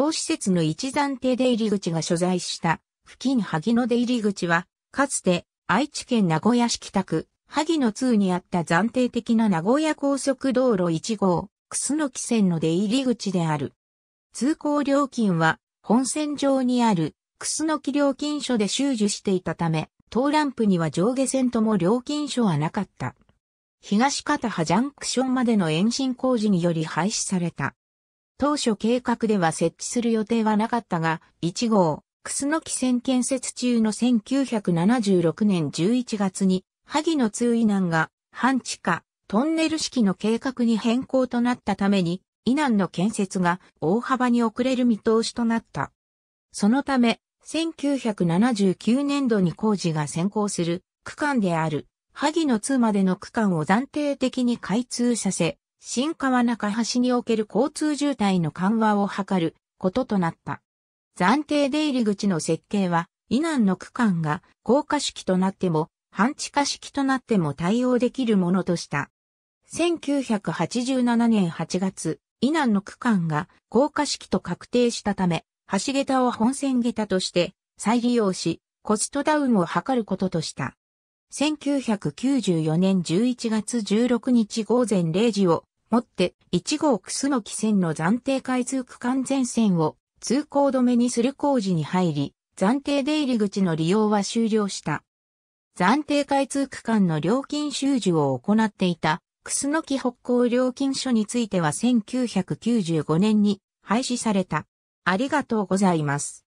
当施設の一山定出入り口が所在した付近萩野出入り口は、かつて愛知県名古屋市北区、萩野通にあった暫定的な名古屋高速道路1号、楠木線の出入り口である。通行料金は、本線上にある楠木料金所で収受していたため、当ランプには上下線とも料金所はなかった。東片葉ジャンクションまでの延伸工事により廃止された。当初計画では設置する予定はなかったが、1号、楠木線建設中の1976年11月に、萩の通以南が、半地下、トンネル式の計画に変更となったために、以南の建設が大幅に遅れる見通しとなった。そのため、1979年度に工事が先行する区間である、萩の通までの区間を暫定的に開通させ、新川中橋における交通渋滞の緩和を図ることとなった。暫定出入り口の設計は、以南の区間が高架式となっても、半地下式となっても対応できるものとした。1987年8月、以南の区間が高架式と確定したため、橋桁を本線桁として再利用し、コストダウンを図ることとした。1994年11月16日午前0時をもって1号楠木線の暫定開通区間全線を通行止めにする工事に入り、暫定出入り口の利用は終了した。暫定開通区間の料金収受を行っていた楠木北港料金所については1995年に廃止された。ありがとうございます。